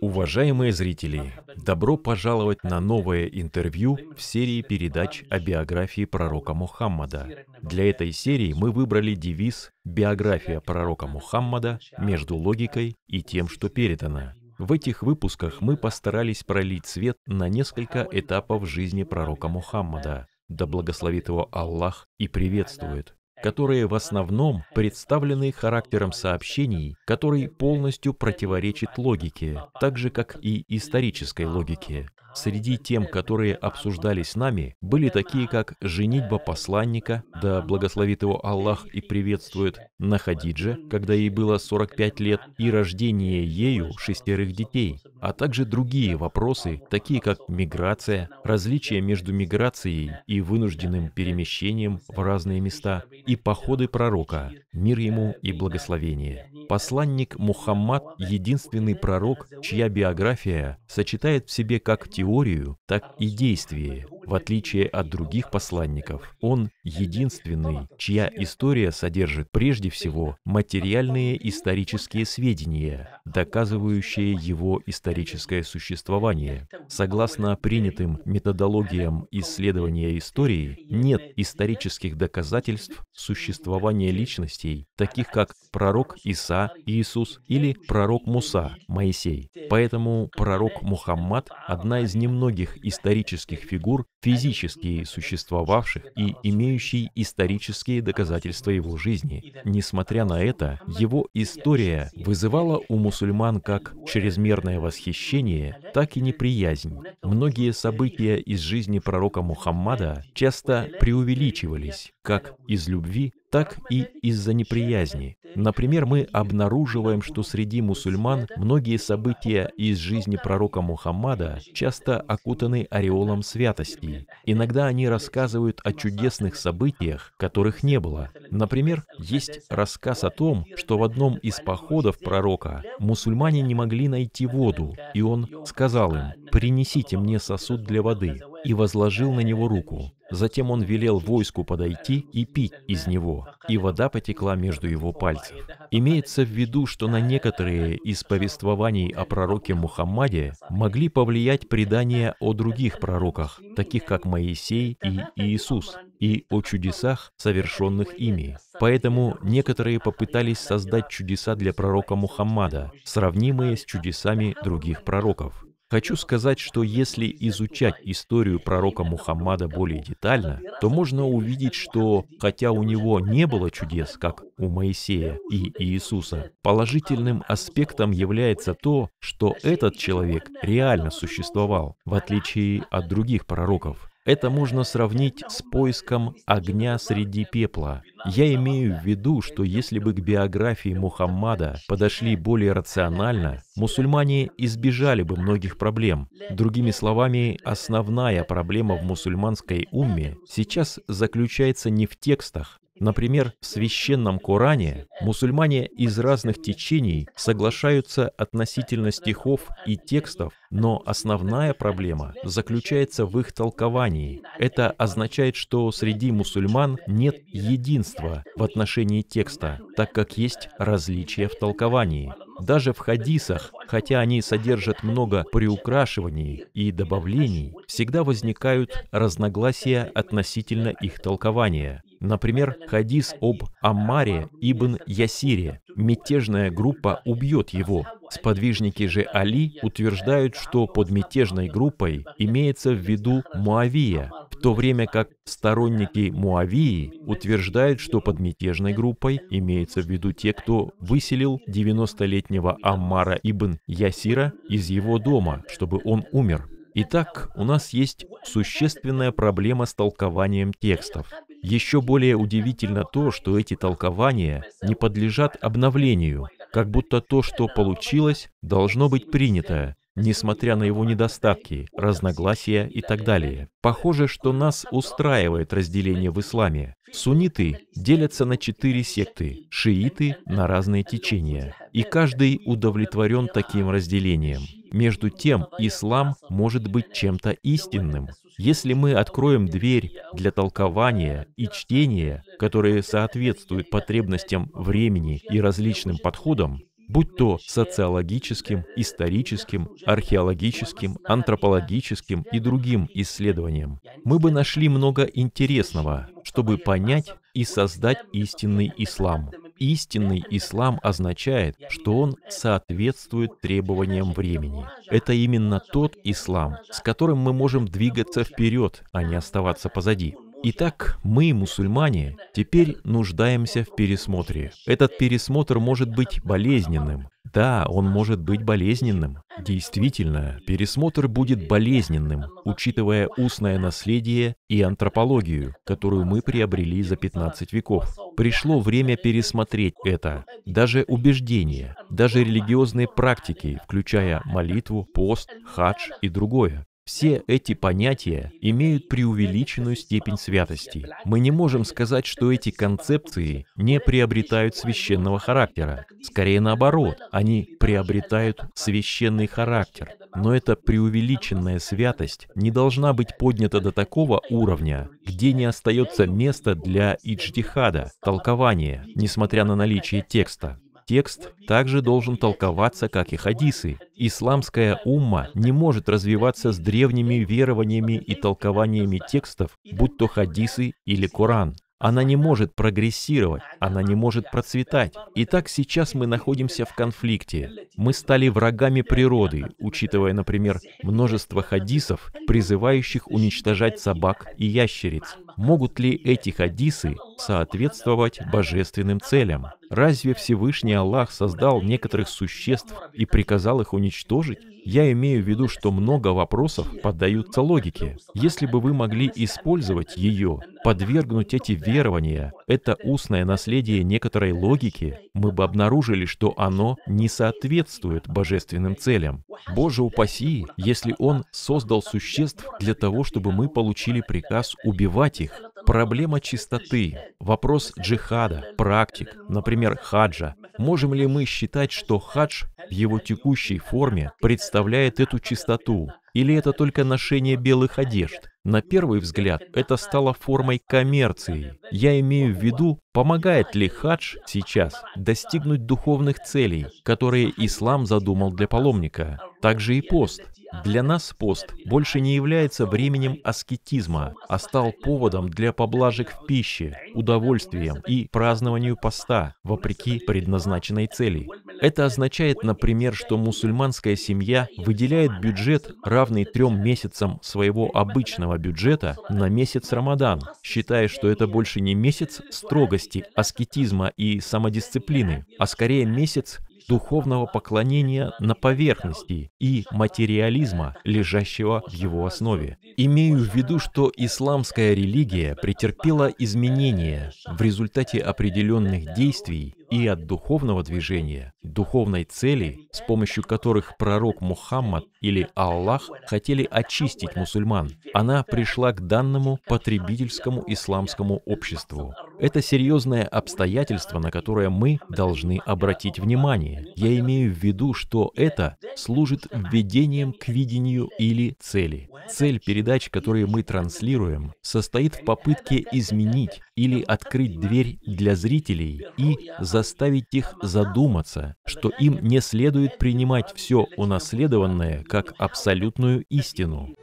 Уважаемые зрители, добро пожаловать на новое интервью в серии передач о биографии пророка Мухаммада. Для этой серии мы выбрали девиз «Биография пророка Мухаммада между логикой и тем, что передано». В этих выпусках мы постарались пролить свет на несколько этапов жизни пророка Мухаммада. Да благословит его Аллах и приветствует которые в основном представлены характером сообщений, который полностью противоречит логике, так же как и исторической логике. Среди тем, которые обсуждались нами, были такие, как «Женитьба посланника», «Да благословит его Аллах и приветствует» на Хадидже, когда ей было 45 лет, и рождение ею шестерых детей, а также другие вопросы, такие как миграция, различия между миграцией и вынужденным перемещением в разные места, и походы пророка, мир ему и благословение. Посланник Мухаммад — единственный пророк, чья биография сочетает в себе как теорию, теорию, так и действие в отличие от других посланников, он единственный, чья история содержит прежде всего материальные исторические сведения, доказывающие его историческое существование. Согласно принятым методологиям исследования истории, нет исторических доказательств существования личностей, таких как пророк Иса, Иисус или пророк Муса, Моисей. Поэтому пророк Мухаммад – одна из немногих исторических фигур, физически существовавших и имеющий исторические доказательства его жизни. Несмотря на это, его история вызывала у мусульман как чрезмерное восхищение, так и неприязнь. Многие события из жизни пророка Мухаммада часто преувеличивались, как из любви, так и из-за неприязни. Например, мы обнаруживаем, что среди мусульман многие события из жизни пророка Мухаммада часто окутаны ореолом святости. Иногда они рассказывают о чудесных событиях, которых не было. Например, есть рассказ о том, что в одном из походов пророка мусульмане не могли найти воду, и он сказал им, принесите мне сосуд для воды, и возложил на него руку. Затем он велел войску подойти и пить из него, и вода потекла между его пальцев. Имеется в виду, что на некоторые из повествований о пророке Мухаммаде могли повлиять предания о других пророках, таких как Моисей и Иисус, и о чудесах, совершенных ими. Поэтому некоторые попытались создать чудеса для пророка Мухаммада, сравнимые с чудесами других пророков. Хочу сказать, что если изучать историю пророка Мухаммада более детально, то можно увидеть, что хотя у него не было чудес, как у Моисея и Иисуса, положительным аспектом является то, что этот человек реально существовал, в отличие от других пророков. Это можно сравнить с поиском огня среди пепла, я имею в виду, что если бы к биографии Мухаммада подошли более рационально, мусульмане избежали бы многих проблем. Другими словами, основная проблема в мусульманской умме сейчас заключается не в текстах, Например, в священном Коране мусульмане из разных течений соглашаются относительно стихов и текстов, но основная проблема заключается в их толковании. Это означает, что среди мусульман нет единства в отношении текста, так как есть различия в толковании. Даже в хадисах, хотя они содержат много приукрашиваний и добавлений, всегда возникают разногласия относительно их толкования. Например, хадис об Аммаре ибн Ясире. Мятежная группа убьет его, Сподвижники же Али утверждают, что под мятежной группой имеется в виду Муавия, в то время как сторонники Муавии утверждают, что под мятежной группой имеется в виду те, кто выселил 90-летнего Аммара ибн Ясира из его дома, чтобы он умер. Итак, у нас есть существенная проблема с толкованием текстов. Еще более удивительно то, что эти толкования не подлежат обновлению, как будто то, что получилось, должно быть принятое несмотря на его недостатки, разногласия и так далее. Похоже, что нас устраивает разделение в исламе. Сунниты делятся на четыре секты, шииты — на разные течения. И каждый удовлетворен таким разделением. Между тем, ислам может быть чем-то истинным. Если мы откроем дверь для толкования и чтения, которые соответствуют потребностям времени и различным подходам, будь то социологическим, историческим, археологическим, антропологическим и другим исследованиям, мы бы нашли много интересного, чтобы понять и создать истинный ислам. Истинный ислам означает, что он соответствует требованиям времени. Это именно тот ислам, с которым мы можем двигаться вперед, а не оставаться позади. Итак, мы, мусульмане, теперь нуждаемся в пересмотре. Этот пересмотр может быть болезненным. Да, он может быть болезненным. Действительно, пересмотр будет болезненным, учитывая устное наследие и антропологию, которую мы приобрели за 15 веков. Пришло время пересмотреть это. Даже убеждения, даже религиозные практики, включая молитву, пост, хадж и другое. Все эти понятия имеют преувеличенную степень святости. Мы не можем сказать, что эти концепции не приобретают священного характера. Скорее наоборот, они приобретают священный характер. Но эта преувеличенная святость не должна быть поднята до такого уровня, где не остается места для иджтихада, толкования, несмотря на наличие текста. Текст также должен толковаться, как и хадисы. Исламская умма не может развиваться с древними верованиями и толкованиями текстов, будь то хадисы или Коран. Она не может прогрессировать, она не может процветать. Итак, сейчас мы находимся в конфликте. Мы стали врагами природы, учитывая, например, множество хадисов, призывающих уничтожать собак и ящериц. Могут ли эти хадисы соответствовать божественным целям? Разве Всевышний Аллах создал некоторых существ и приказал их уничтожить? Я имею в виду, что много вопросов поддаются логике. Если бы вы могли использовать ее, подвергнуть эти верования, это устное наследие некоторой логики, мы бы обнаружили, что оно не соответствует божественным целям. Боже упаси, если Он создал существ для того, чтобы мы получили приказ убивать их, религиозных, проблема чистоты, вопрос джихада, практик, например, хаджа. Можем ли мы считать, что хадж в его текущей форме представляет эту чистоту, или это только ношение белых одежд? На первый взгляд, это стало формой коммерции. Я имею в виду, помогает ли хадж сейчас достигнуть духовных целей, которые ислам задумал для паломника. Также и пост. Для нас пост больше не является временем аскетизма, а стал поводом для поблажек в пище, удовольствием и празднованию поста, вопреки предназначенной цели. Это означает, например, что мусульманская семья выделяет бюджет, равный трем месяцам своего обычного бюджета, на месяц Рамадан, считая, что это больше не месяц строгости, аскетизма и самодисциплины, а скорее месяц духовного поклонения на поверхности и материализма, лежащего в его основе. Имею в виду, что исламская религия претерпела изменения в результате определенных действий, и от духовного движения, духовной цели, с помощью которых пророк Мухаммад или Аллах хотели очистить мусульман. Она пришла к данному потребительскому исламскому обществу. Это серьезное обстоятельство, на которое мы должны обратить внимание. Я имею в виду, что это служит введением к видению или цели. Цель передач, которые мы транслируем, состоит в попытке изменить, или открыть дверь для зрителей и заставить их задуматься, что им не следует принимать все унаследованное как абсолютную истину.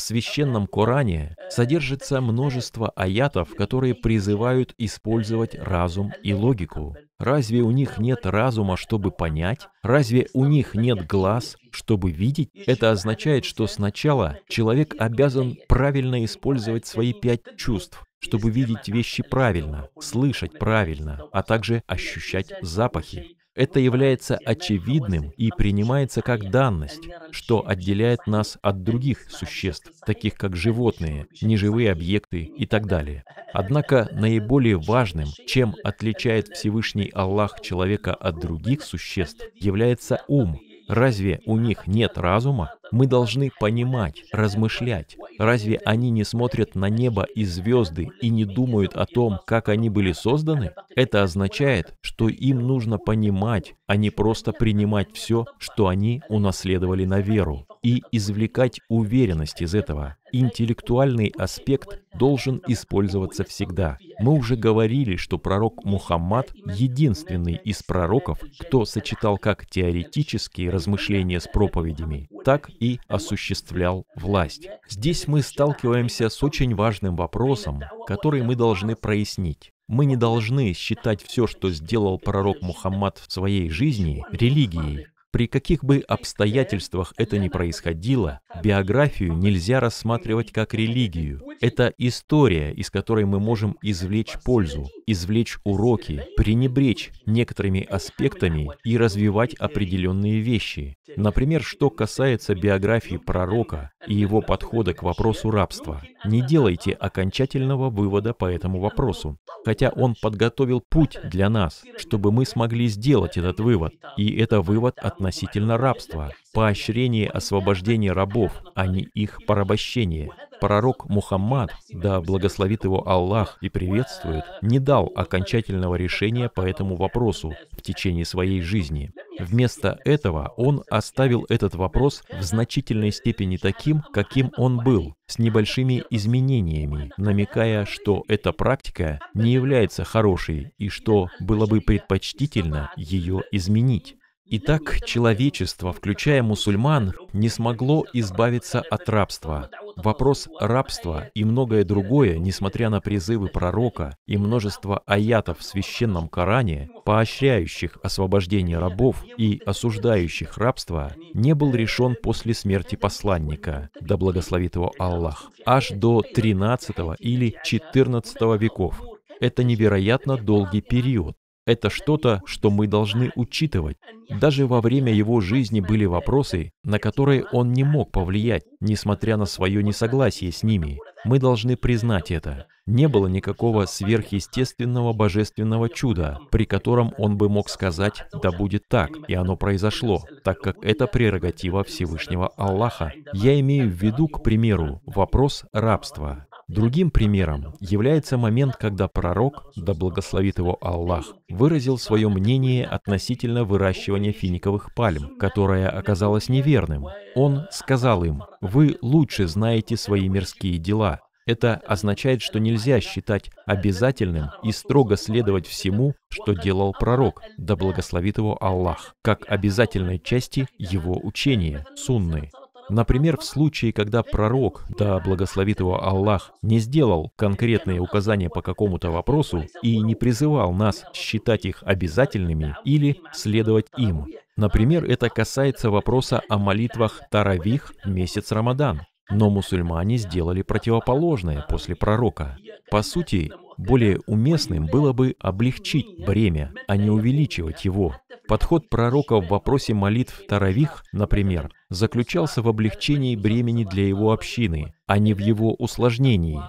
В священном Коране содержится множество аятов, которые призывают использовать разум и логику. Разве у них нет разума, чтобы понять? Разве у них нет глаз, чтобы видеть? Это означает, что сначала человек обязан правильно использовать свои пять чувств, чтобы видеть вещи правильно, слышать правильно, а также ощущать запахи. Это является очевидным и принимается как данность, что отделяет нас от других существ, таких как животные, неживые объекты и так далее. Однако наиболее важным, чем отличает Всевышний Аллах человека от других существ, является ум, Разве у них нет разума? Мы должны понимать, размышлять. Разве они не смотрят на небо и звезды и не думают о том, как они были созданы? Это означает, что им нужно понимать, а не просто принимать все, что они унаследовали на веру, и извлекать уверенность из этого. Интеллектуальный аспект должен использоваться всегда. Мы уже говорили, что пророк Мухаммад единственный из пророков, кто сочетал как теоретические размышления с проповедями, так и осуществлял власть. Здесь мы сталкиваемся с очень важным вопросом, который мы должны прояснить. Мы не должны считать все, что сделал пророк Мухаммад в своей жизни, религией, при каких бы обстоятельствах это ни происходило, биографию нельзя рассматривать как религию. Это история, из которой мы можем извлечь пользу, извлечь уроки, пренебречь некоторыми аспектами и развивать определенные вещи. Например, что касается биографии пророка и его подхода к вопросу рабства. Не делайте окончательного вывода по этому вопросу, хотя он подготовил путь для нас, чтобы мы смогли сделать этот вывод, и это вывод от относительно рабства, поощрение освобождения рабов, а не их порабощение. Пророк Мухаммад, да благословит его Аллах и приветствует, не дал окончательного решения по этому вопросу в течение своей жизни. Вместо этого он оставил этот вопрос в значительной степени таким, каким он был, с небольшими изменениями, намекая, что эта практика не является хорошей и что было бы предпочтительно ее изменить. Итак, человечество, включая мусульман, не смогло избавиться от рабства. Вопрос рабства и многое другое, несмотря на призывы пророка и множество аятов в священном Коране, поощряющих освобождение рабов и осуждающих рабство, не был решен после смерти посланника, да благословит его Аллах, аж до 13 или 14 веков. Это невероятно долгий период, это что-то, что мы должны учитывать. Даже во время его жизни были вопросы, на которые он не мог повлиять, несмотря на свое несогласие с ними. Мы должны признать это. Не было никакого сверхъестественного божественного чуда, при котором он бы мог сказать «да будет так», и оно произошло, так как это прерогатива Всевышнего Аллаха. Я имею в виду, к примеру, вопрос рабства. Другим примером является момент, когда пророк, да благословит его Аллах, выразил свое мнение относительно выращивания финиковых пальм, которое оказалось неверным. Он сказал им, «Вы лучше знаете свои мирские дела, это означает, что нельзя считать обязательным и строго следовать всему, что делал пророк, да благословит его Аллах, как обязательной части его учения, сунны. Например, в случае, когда пророк, да благословит его Аллах, не сделал конкретные указания по какому-то вопросу и не призывал нас считать их обязательными или следовать им. Например, это касается вопроса о молитвах Таравих в месяц Рамадан. Но мусульмане сделали противоположное после пророка. По сути, более уместным было бы облегчить бремя, а не увеличивать его. Подход пророка в вопросе молитв Таравих, например, заключался в облегчении бремени для его общины, а не в его усложнении.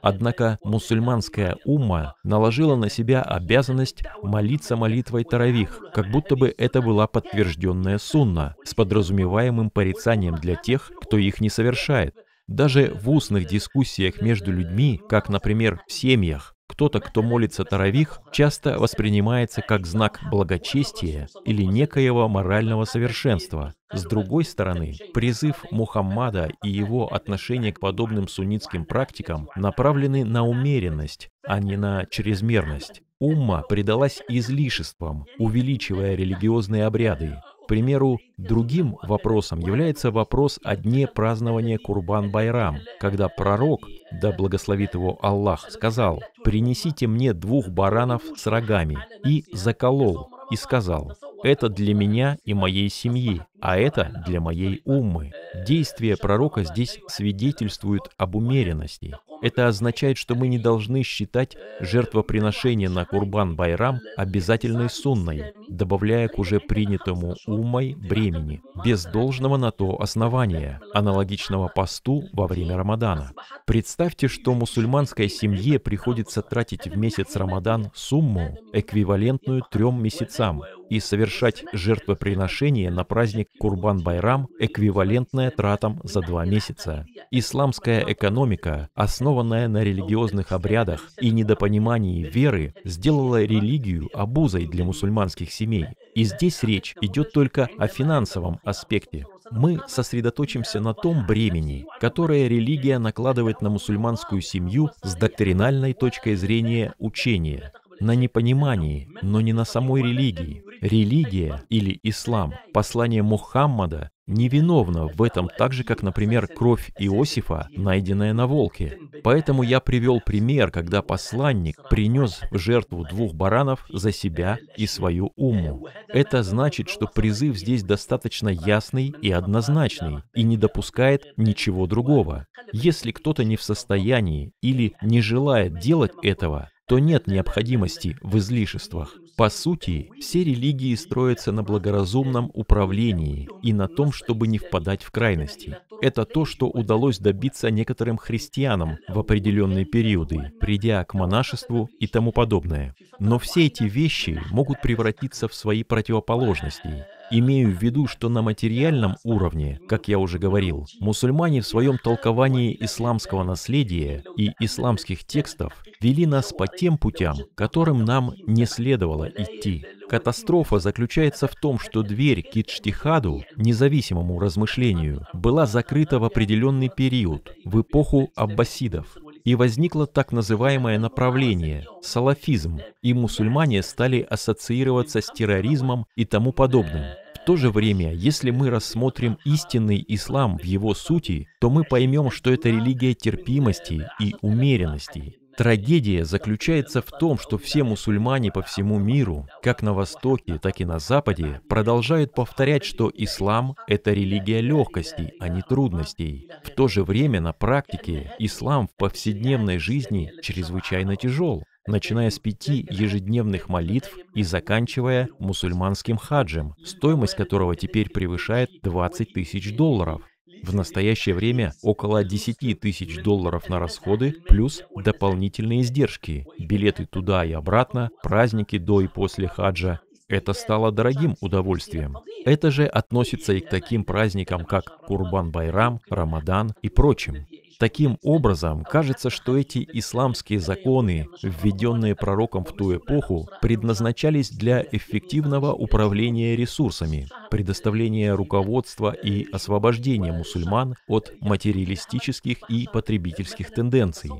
Однако мусульманская умма наложила на себя обязанность молиться молитвой Таравих, как будто бы это была подтвержденная сунна с подразумеваемым порицанием для тех, кто их не совершает. Даже в устных дискуссиях между людьми, как, например, в семьях, кто-то, кто молится таравих, часто воспринимается как знак благочестия или некоего морального совершенства. С другой стороны, призыв Мухаммада и его отношение к подобным суннитским практикам направлены на умеренность, а не на чрезмерность. Умма предалась излишествам, увеличивая религиозные обряды, примеру, другим вопросом является вопрос о дне празднования Курбан-Байрам, когда пророк, да благословит его Аллах, сказал «Принесите мне двух баранов с рогами» и заколол, и сказал «Это для меня и моей семьи, а это для моей уммы. Действия пророка здесь свидетельствуют об умеренности. Это означает, что мы не должны считать жертвоприношение на Курбан-Байрам обязательной сунной, добавляя к уже принятому умой бремени, без должного на то основания, аналогичного посту во время Рамадана. Представьте, что мусульманской семье приходится тратить в месяц Рамадан сумму, эквивалентную трем месяцам, и совершать жертвоприношение на праздник Курбан-Байрам эквивалентная тратам за два месяца. Исламская экономика, основанная на религиозных обрядах и недопонимании веры, сделала религию обузой для мусульманских семей. И здесь речь идет только о финансовом аспекте. Мы сосредоточимся на том бремени, которое религия накладывает на мусульманскую семью с доктринальной точкой зрения учения, на непонимании, но не на самой религии, Религия или ислам, послание Мухаммада, невиновна в этом так же, как, например, кровь Иосифа, найденная на волке. Поэтому я привел пример, когда посланник принес в жертву двух баранов за себя и свою уму. Это значит, что призыв здесь достаточно ясный и однозначный, и не допускает ничего другого. Если кто-то не в состоянии или не желает делать этого, то нет необходимости в излишествах. По сути, все религии строятся на благоразумном управлении и на том, чтобы не впадать в крайности. Это то, что удалось добиться некоторым христианам в определенные периоды, придя к монашеству и тому подобное. Но все эти вещи могут превратиться в свои противоположности, Имею в виду, что на материальном уровне, как я уже говорил, мусульмане в своем толковании исламского наследия и исламских текстов вели нас по тем путям, которым нам не следовало идти. Катастрофа заключается в том, что дверь к Ичтихаду, независимому размышлению, была закрыта в определенный период, в эпоху аббасидов и возникло так называемое направление – салафизм, и мусульмане стали ассоциироваться с терроризмом и тому подобным. В то же время, если мы рассмотрим истинный ислам в его сути, то мы поймем, что это религия терпимости и умеренности, Трагедия заключается в том, что все мусульмане по всему миру, как на Востоке, так и на Западе, продолжают повторять, что ислам — это религия легкостей, а не трудностей. В то же время на практике ислам в повседневной жизни чрезвычайно тяжел начиная с пяти ежедневных молитв и заканчивая мусульманским хаджем, стоимость которого теперь превышает 20 тысяч долларов. В настоящее время около 10 тысяч долларов на расходы, плюс дополнительные издержки, билеты туда и обратно, праздники до и после хаджа. Это стало дорогим удовольствием. Это же относится и к таким праздникам, как Курбан-Байрам, Рамадан и прочим. Таким образом, кажется, что эти исламские законы, введенные пророком в ту эпоху, предназначались для эффективного управления ресурсами, предоставления руководства и освобождения мусульман от материалистических и потребительских тенденций.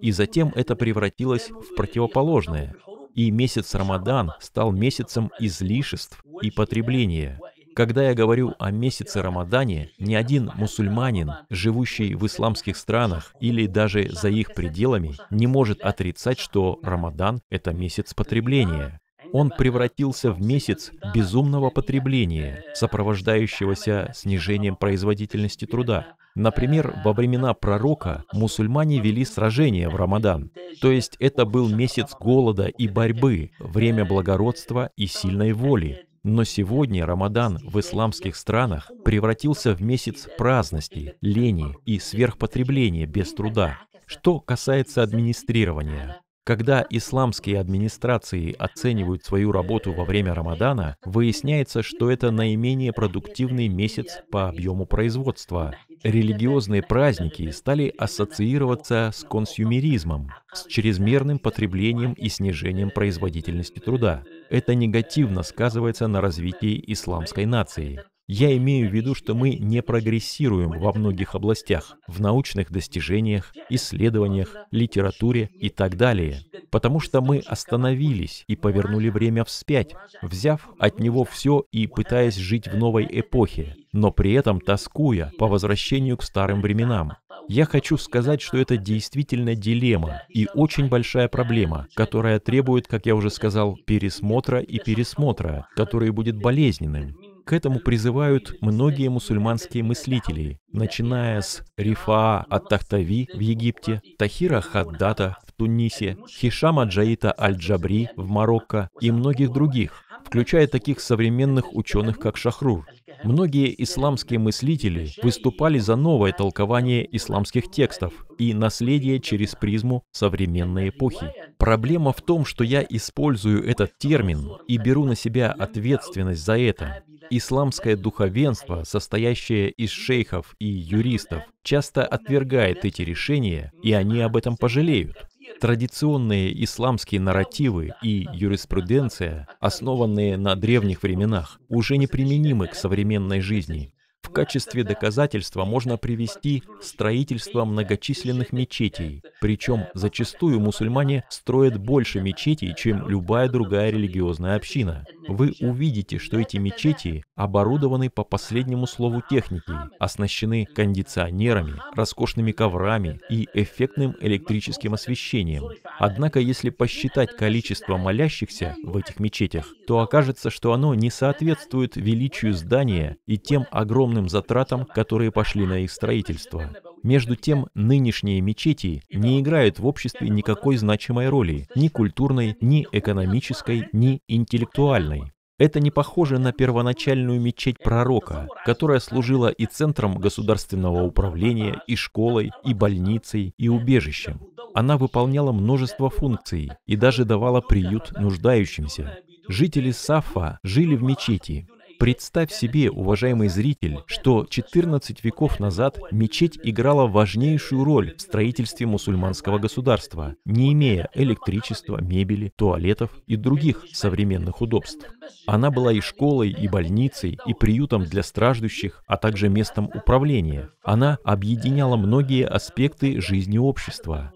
И затем это превратилось в противоположное, и месяц Рамадан стал месяцем излишеств и потребления, когда я говорю о месяце Рамадане, ни один мусульманин, живущий в исламских странах или даже за их пределами, не может отрицать, что Рамадан — это месяц потребления. Он превратился в месяц безумного потребления, сопровождающегося снижением производительности труда. Например, во времена пророка мусульмане вели сражения в Рамадан, то есть это был месяц голода и борьбы, время благородства и сильной воли, но сегодня Рамадан в исламских странах превратился в месяц праздностей, лени и сверхпотребления без труда. Что касается администрирования, когда исламские администрации оценивают свою работу во время Рамадана, выясняется, что это наименее продуктивный месяц по объему производства. Религиозные праздники стали ассоциироваться с консюмеризмом, с чрезмерным потреблением и снижением производительности труда. Это негативно сказывается на развитии исламской нации. Я имею в виду, что мы не прогрессируем во многих областях, в научных достижениях, исследованиях, литературе и так далее, потому что мы остановились и повернули время вспять, взяв от него все и пытаясь жить в новой эпохе, но при этом тоскуя по возвращению к старым временам. Я хочу сказать, что это действительно дилемма и очень большая проблема, которая требует, как я уже сказал, пересмотра и пересмотра, который будет болезненным. К этому призывают многие мусульманские мыслители, начиная с Рифаа от Тахтави в Египте, Тахира Хаддата в Тунисе, Хишама Джаита Аль-Джабри в Марокко и многих других включая таких современных ученых, как Шахрур. Многие исламские мыслители выступали за новое толкование исламских текстов и наследие через призму современной эпохи. Проблема в том, что я использую этот термин и беру на себя ответственность за это. Исламское духовенство, состоящее из шейхов и юристов, часто отвергает эти решения, и они об этом пожалеют. Традиционные исламские нарративы и юриспруденция, основанные на древних временах, уже неприменимы к современной жизни. В качестве доказательства можно привести строительство многочисленных мечетей, причем зачастую мусульмане строят больше мечетей, чем любая другая религиозная община. Вы увидите, что эти мечети оборудованы по последнему слову техники, оснащены кондиционерами, роскошными коврами и эффектным электрическим освещением. Однако, если посчитать количество молящихся в этих мечетях, то окажется, что оно не соответствует величию здания и тем огромным огромным затратам, которые пошли на их строительство. Между тем, нынешние мечети не играют в обществе никакой значимой роли, ни культурной, ни экономической, ни интеллектуальной. Это не похоже на первоначальную мечеть пророка, которая служила и центром государственного управления, и школой, и больницей, и убежищем. Она выполняла множество функций и даже давала приют нуждающимся. Жители Сафа жили в мечети, Представь себе, уважаемый зритель, что 14 веков назад мечеть играла важнейшую роль в строительстве мусульманского государства, не имея электричества, мебели, туалетов и других современных удобств. Она была и школой, и больницей, и приютом для страждущих, а также местом управления. Она объединяла многие аспекты жизни общества.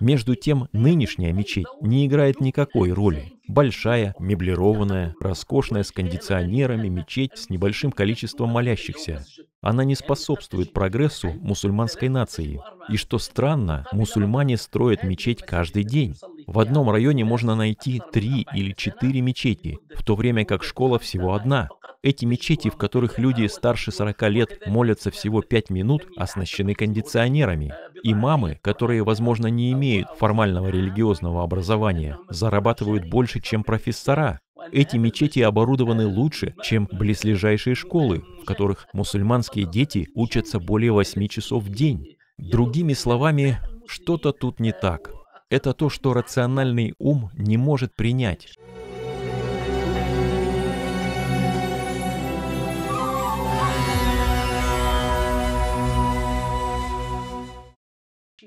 Между тем, нынешняя мечеть не играет никакой роли. Большая, меблированная, роскошная, с кондиционерами, мечеть с небольшим количеством молящихся. Она не способствует прогрессу мусульманской нации. И что странно, мусульмане строят мечеть каждый день. В одном районе можно найти три или четыре мечети, в то время как школа всего одна. Эти мечети, в которых люди старше 40 лет молятся всего 5 минут, оснащены кондиционерами. И мамы, которые, возможно, не имеют формального религиозного образования, зарабатывают больше, чем профессора, эти мечети оборудованы лучше, чем близлежащие школы, в которых мусульманские дети учатся более 8 часов в день. Другими словами, что-то тут не так. Это то, что рациональный ум не может принять.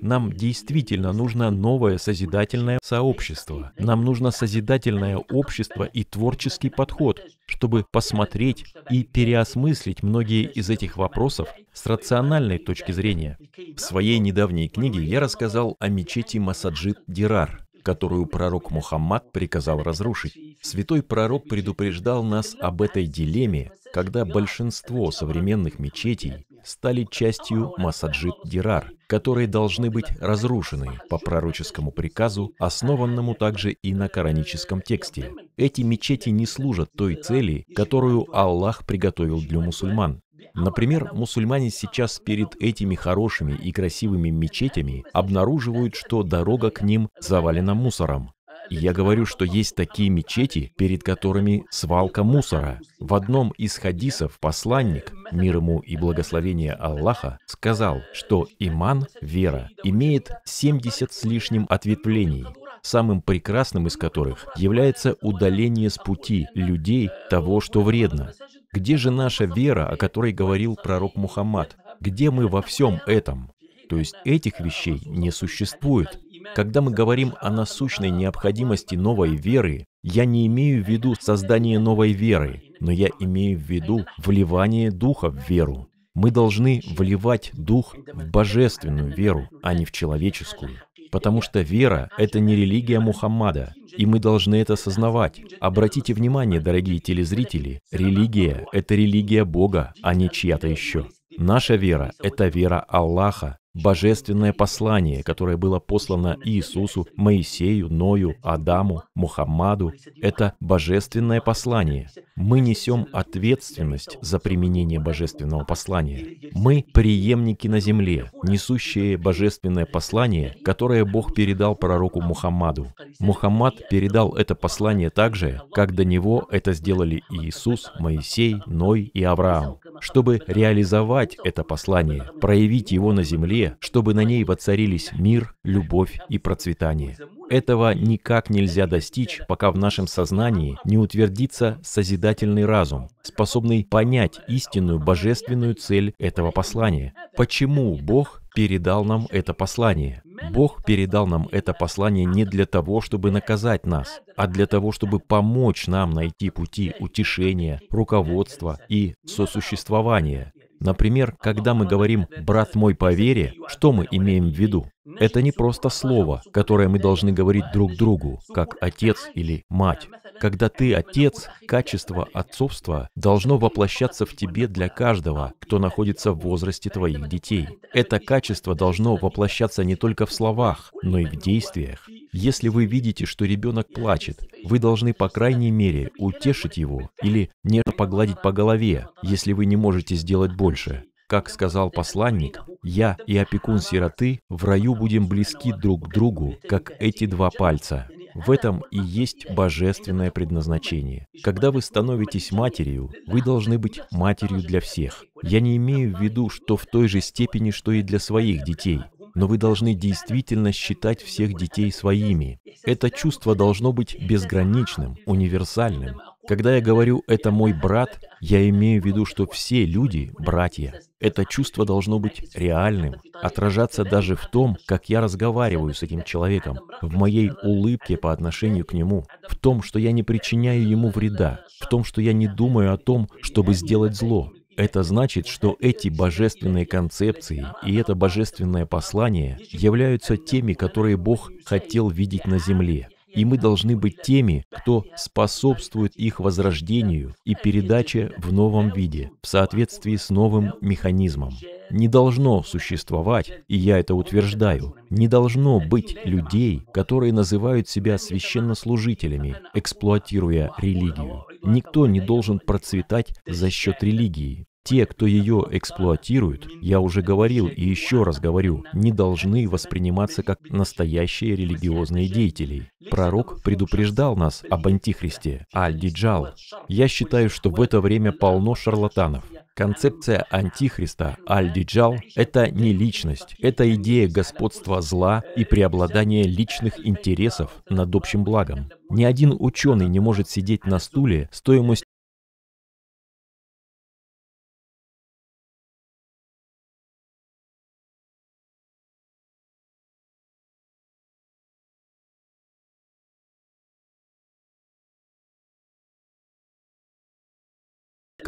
Нам действительно нужно новое созидательное сообщество. Нам нужно созидательное общество и творческий подход, чтобы посмотреть и переосмыслить многие из этих вопросов с рациональной точки зрения. В своей недавней книге я рассказал о мечети Масаджид Дирар, которую пророк Мухаммад приказал разрушить. Святой пророк предупреждал нас об этой дилемме, когда большинство современных мечетей стали частью Масаджид-Дирар, которые должны быть разрушены по пророческому приказу, основанному также и на кораническом тексте. Эти мечети не служат той цели, которую Аллах приготовил для мусульман. Например, мусульмане сейчас перед этими хорошими и красивыми мечетями обнаруживают, что дорога к ним завалена мусором, я говорю, что есть такие мечети, перед которыми свалка мусора. В одном из хадисов посланник, мир ему и благословение Аллаха, сказал, что иман, вера, имеет 70 с лишним ответвлений, самым прекрасным из которых является удаление с пути людей того, что вредно. Где же наша вера, о которой говорил пророк Мухаммад? Где мы во всем этом? То есть этих вещей не существует. Когда мы говорим о насущной необходимости новой веры, я не имею в виду создание новой веры, но я имею в виду вливание Духа в веру. Мы должны вливать Дух в божественную веру, а не в человеческую. Потому что вера — это не религия Мухаммада, и мы должны это осознавать. Обратите внимание, дорогие телезрители, религия — это религия Бога, а не чья-то еще. Наша вера — это вера Аллаха, божественное послание, которое было послано Иисусу, Моисею, Ною, Адаму, Мухаммаду. Это божественное послание. Мы несем ответственность за применение божественного послания. Мы — преемники на земле, несущие божественное послание, которое Бог передал пророку Мухаммаду. Мухаммад передал это послание так же, как до него это сделали Иисус, Моисей, Ной и Авраам чтобы реализовать это послание, проявить его на земле, чтобы на ней воцарились мир, любовь и процветание. Этого никак нельзя достичь, пока в нашем сознании не утвердится созидательный разум, способный понять истинную божественную цель этого послания. Почему Бог передал нам это послание? Бог передал нам это послание не для того, чтобы наказать нас, а для того, чтобы помочь нам найти пути утешения, руководства и сосуществования. Например, когда мы говорим «брат мой по вере», что мы имеем в виду? Это не просто слово, которое мы должны говорить друг другу, как отец или мать. Когда ты отец, качество отцовства должно воплощаться в тебе для каждого, кто находится в возрасте твоих детей. Это качество должно воплощаться не только в словах, но и в действиях. Если вы видите, что ребенок плачет, вы должны по крайней мере утешить его или нежно погладить по голове, если вы не можете сделать больше. Как сказал посланник, «Я и опекун сироты в раю будем близки друг к другу, как эти два пальца». В этом и есть божественное предназначение. Когда вы становитесь матерью, вы должны быть матерью для всех. Я не имею в виду, что в той же степени, что и для своих детей но вы должны действительно считать всех детей своими. Это чувство должно быть безграничным, универсальным. Когда я говорю «это мой брат», я имею в виду, что все люди — братья. Это чувство должно быть реальным, отражаться даже в том, как я разговариваю с этим человеком, в моей улыбке по отношению к нему, в том, что я не причиняю ему вреда, в том, что я не думаю о том, чтобы сделать зло. Это значит, что эти божественные концепции и это божественное послание являются теми, которые Бог хотел видеть на земле и мы должны быть теми, кто способствует их возрождению и передаче в новом виде, в соответствии с новым механизмом. Не должно существовать, и я это утверждаю, не должно быть людей, которые называют себя священнослужителями, эксплуатируя религию. Никто не должен процветать за счет религии. Те, кто ее эксплуатирует, я уже говорил и еще раз говорю, не должны восприниматься как настоящие религиозные деятели. Пророк предупреждал нас об антихристе, аль-диджал. Я считаю, что в это время полно шарлатанов. Концепция антихриста, аль-диджал, это не личность, это идея господства зла и преобладания личных интересов над общим благом. Ни один ученый не может сидеть на стуле стоимостью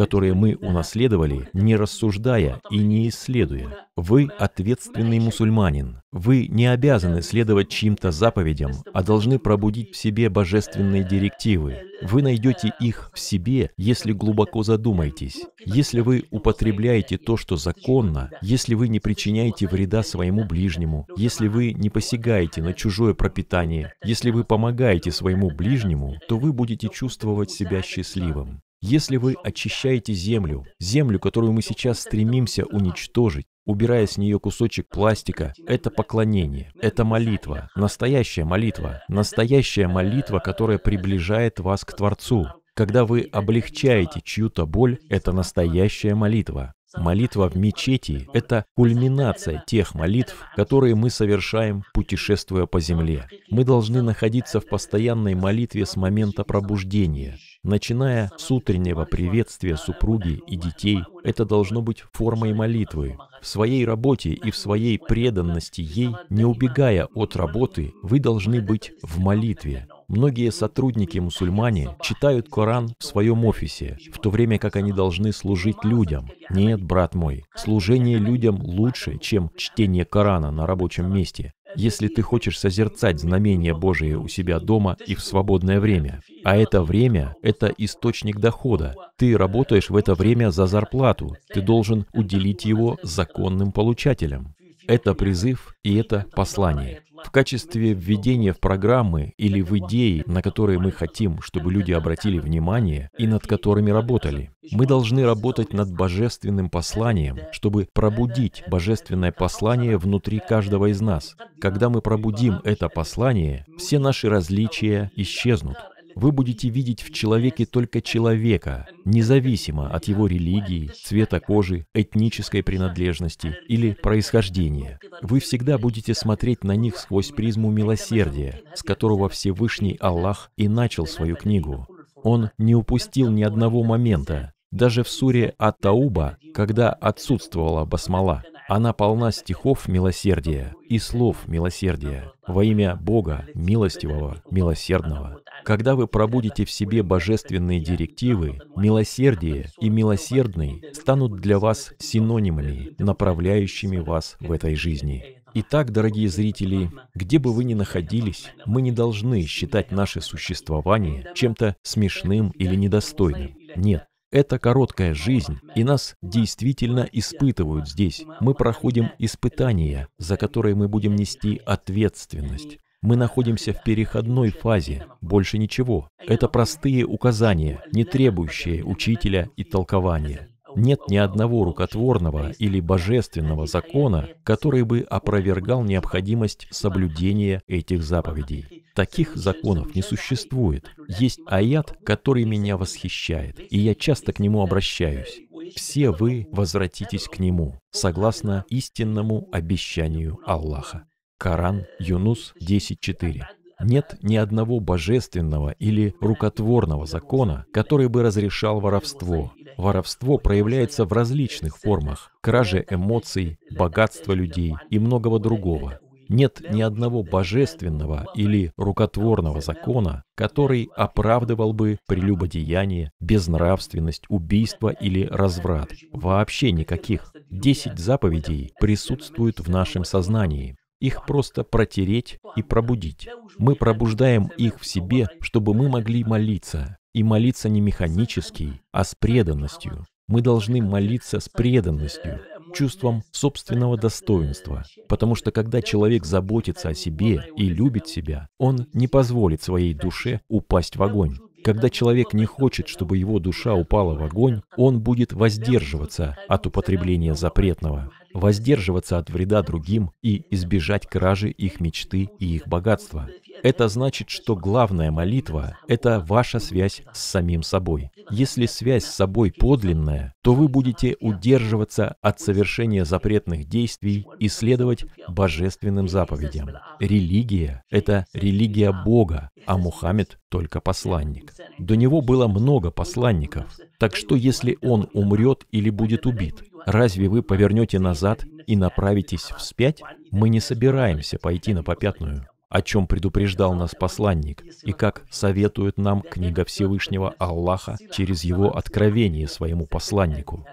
которые мы унаследовали, не рассуждая и не исследуя. Вы ответственный мусульманин. Вы не обязаны следовать чьим-то заповедям, а должны пробудить в себе божественные директивы. Вы найдете их в себе, если глубоко задумаетесь. Если вы употребляете то, что законно, если вы не причиняете вреда своему ближнему, если вы не посягаете на чужое пропитание, если вы помогаете своему ближнему, то вы будете чувствовать себя счастливым. Если вы очищаете землю, землю, которую мы сейчас стремимся уничтожить, убирая с нее кусочек пластика, это поклонение, это молитва, настоящая молитва, настоящая молитва, которая приближает вас к Творцу. Когда вы облегчаете чью-то боль, это настоящая молитва. Молитва в мечети — это кульминация тех молитв, которые мы совершаем, путешествуя по земле. Мы должны находиться в постоянной молитве с момента пробуждения. Начиная с утреннего приветствия супруги и детей, это должно быть формой молитвы. В своей работе и в своей преданности ей, не убегая от работы, вы должны быть в молитве. Многие сотрудники-мусульмане читают Коран в своем офисе, в то время как они должны служить людям. Нет, брат мой, служение людям лучше, чем чтение Корана на рабочем месте, если ты хочешь созерцать знамения Божие у себя дома и в свободное время. А это время — это источник дохода. Ты работаешь в это время за зарплату. Ты должен уделить его законным получателям. Это призыв и это послание. В качестве введения в программы или в идеи, на которые мы хотим, чтобы люди обратили внимание и над которыми работали. Мы должны работать над божественным посланием, чтобы пробудить божественное послание внутри каждого из нас. Когда мы пробудим это послание, все наши различия исчезнут. Вы будете видеть в человеке только человека, независимо от его религии, цвета кожи, этнической принадлежности или происхождения. Вы всегда будете смотреть на них сквозь призму милосердия, с которого Всевышний Аллах и начал свою книгу. Он не упустил ни одного момента, даже в суре Атауба, когда отсутствовала басмала. Она полна стихов милосердия и слов милосердия во имя Бога, милостивого, милосердного. Когда вы пробудите в себе божественные директивы, милосердие и милосердный станут для вас синонимами, направляющими вас в этой жизни. Итак, дорогие зрители, где бы вы ни находились, мы не должны считать наше существование чем-то смешным или недостойным. Нет, это короткая жизнь, и нас действительно испытывают здесь. Мы проходим испытания, за которые мы будем нести ответственность. Мы находимся в переходной фазе, больше ничего. Это простые указания, не требующие учителя и толкования. Нет ни одного рукотворного или божественного закона, который бы опровергал необходимость соблюдения этих заповедей. Таких законов не существует. Есть аят, который меня восхищает, и я часто к нему обращаюсь. «Все вы возвратитесь к нему», согласно истинному обещанию Аллаха. Коран, Юнус 10.4. Нет ни одного божественного или рукотворного закона, который бы разрешал воровство. Воровство проявляется в различных формах – краже эмоций, богатства людей и многого другого. Нет ни одного божественного или рукотворного закона, который оправдывал бы прелюбодеяние, безнравственность, убийство или разврат. Вообще никаких. Десять заповедей присутствуют в нашем сознании, их просто протереть и пробудить. Мы пробуждаем их в себе, чтобы мы могли молиться. И молиться не механически, а с преданностью. Мы должны молиться с преданностью, чувством собственного достоинства. Потому что когда человек заботится о себе и любит себя, он не позволит своей душе упасть в огонь. Когда человек не хочет, чтобы его душа упала в огонь, он будет воздерживаться от употребления запретного воздерживаться от вреда другим и избежать кражи их мечты и их богатства. Это значит, что главная молитва — это ваша связь с самим собой. Если связь с собой подлинная, то вы будете удерживаться от совершения запретных действий и следовать божественным заповедям. Религия — это религия Бога, а Мухаммед — только посланник. До него было много посланников, так что если он умрет или будет убит, Разве вы повернете назад и направитесь вспять? Мы не собираемся пойти на попятную, о чем предупреждал нас посланник, и как советует нам книга Всевышнего Аллаха через его откровение своему посланнику.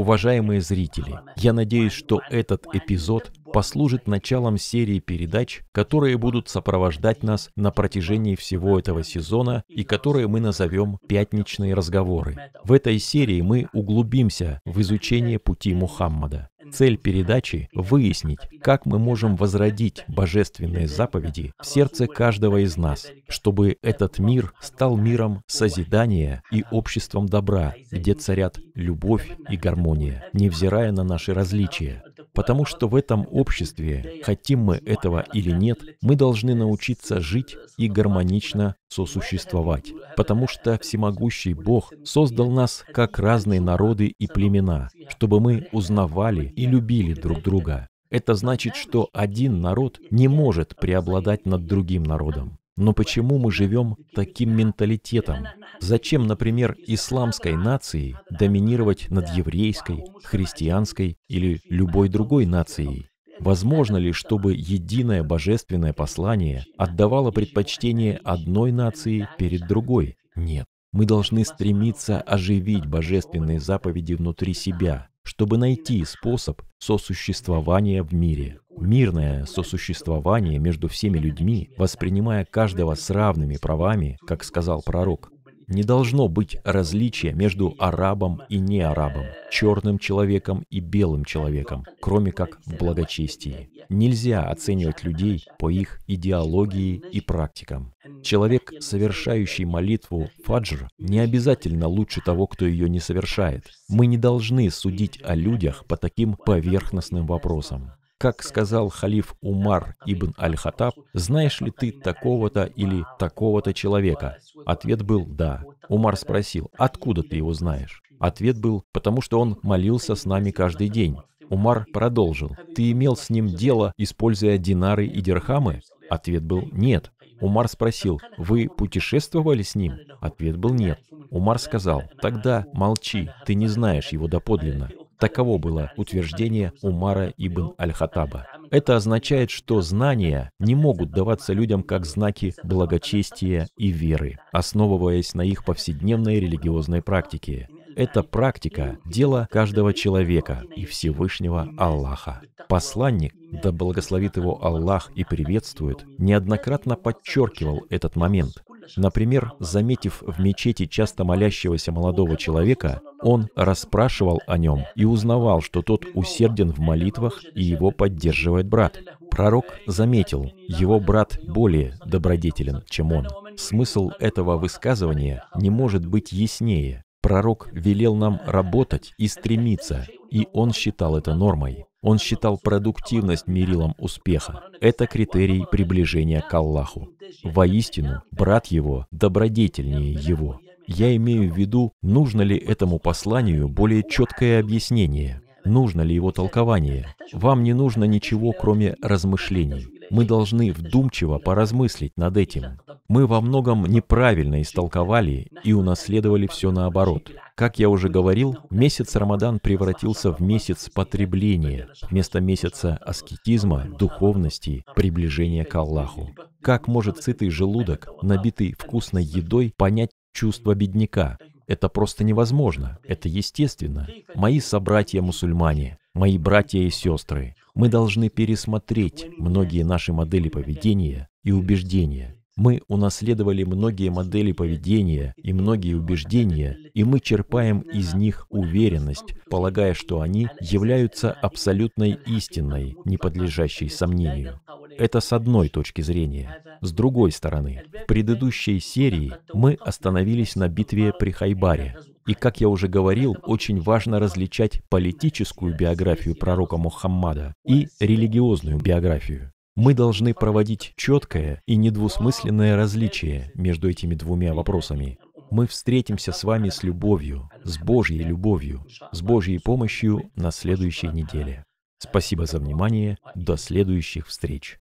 Уважаемые зрители, я надеюсь, что этот эпизод послужит началом серии передач, которые будут сопровождать нас на протяжении всего этого сезона и которые мы назовем «Пятничные разговоры». В этой серии мы углубимся в изучение пути Мухаммада. Цель передачи — выяснить, как мы можем возродить божественные заповеди в сердце каждого из нас, чтобы этот мир стал миром созидания и обществом добра, где царят любовь и гармония, невзирая на наши различия, Потому что в этом обществе, хотим мы этого или нет, мы должны научиться жить и гармонично сосуществовать. Потому что всемогущий Бог создал нас как разные народы и племена, чтобы мы узнавали и любили друг друга. Это значит, что один народ не может преобладать над другим народом. Но почему мы живем таким менталитетом? Зачем, например, исламской нации доминировать над еврейской, христианской или любой другой нацией? Возможно ли, чтобы единое божественное послание отдавало предпочтение одной нации перед другой? Нет. Мы должны стремиться оживить божественные заповеди внутри себя, чтобы найти способ сосуществования в мире мирное сосуществование между всеми людьми, воспринимая каждого с равными правами, как сказал пророк. Не должно быть различия между арабом и неарабом, черным человеком и белым человеком, кроме как в благочестии. Нельзя оценивать людей по их идеологии и практикам. Человек, совершающий молитву фаджр, не обязательно лучше того, кто ее не совершает. Мы не должны судить о людях по таким поверхностным вопросам. Как сказал халиф Умар ибн Аль-Хатаб, «Знаешь ли ты такого-то или такого-то человека?» Ответ был «Да». Умар спросил, «Откуда ты его знаешь?» Ответ был, «Потому что он молился с нами каждый день». Умар продолжил, «Ты имел с ним дело, используя динары и дирхамы?» Ответ был «Нет». Умар спросил, «Вы путешествовали с ним?» Ответ был «Нет». Умар сказал, «Тогда молчи, ты не знаешь его доподлинно». Таково было утверждение Умара ибн Аль-Хатаба. Это означает, что знания не могут даваться людям как знаки благочестия и веры, основываясь на их повседневной религиозной практике. Это практика, дело каждого человека и Всевышнего Аллаха. Посланник, да благословит его Аллах и приветствует, неоднократно подчеркивал этот момент, Например, заметив в мечети часто молящегося молодого человека, он расспрашивал о нем и узнавал, что тот усерден в молитвах и его поддерживает брат. Пророк заметил, его брат более добродетелен, чем он. Смысл этого высказывания не может быть яснее. Пророк велел нам работать и стремиться, и он считал это нормой. Он считал продуктивность мерилом успеха. Это критерий приближения к Аллаху. Воистину, брат его добродетельнее его. Я имею в виду, нужно ли этому посланию более четкое объяснение, нужно ли его толкование. Вам не нужно ничего, кроме размышлений. Мы должны вдумчиво поразмыслить над этим. Мы во многом неправильно истолковали и унаследовали все наоборот. Как я уже говорил, месяц Рамадан превратился в месяц потребления, вместо месяца аскетизма, духовности, приближения к Аллаху. Как может сытый желудок, набитый вкусной едой, понять чувство бедняка? Это просто невозможно, это естественно. Мои собратья-мусульмане, мои братья и сестры, мы должны пересмотреть многие наши модели поведения и убеждения. Мы унаследовали многие модели поведения и многие убеждения, и мы черпаем из них уверенность, полагая, что они являются абсолютной истиной, не подлежащей сомнению. Это с одной точки зрения. С другой стороны, в предыдущей серии мы остановились на битве при Хайбаре. И, как я уже говорил, очень важно различать политическую биографию пророка Мухаммада и религиозную биографию. Мы должны проводить четкое и недвусмысленное различие между этими двумя вопросами. Мы встретимся с вами с любовью, с Божьей любовью, с Божьей помощью на следующей неделе. Спасибо за внимание. До следующих встреч.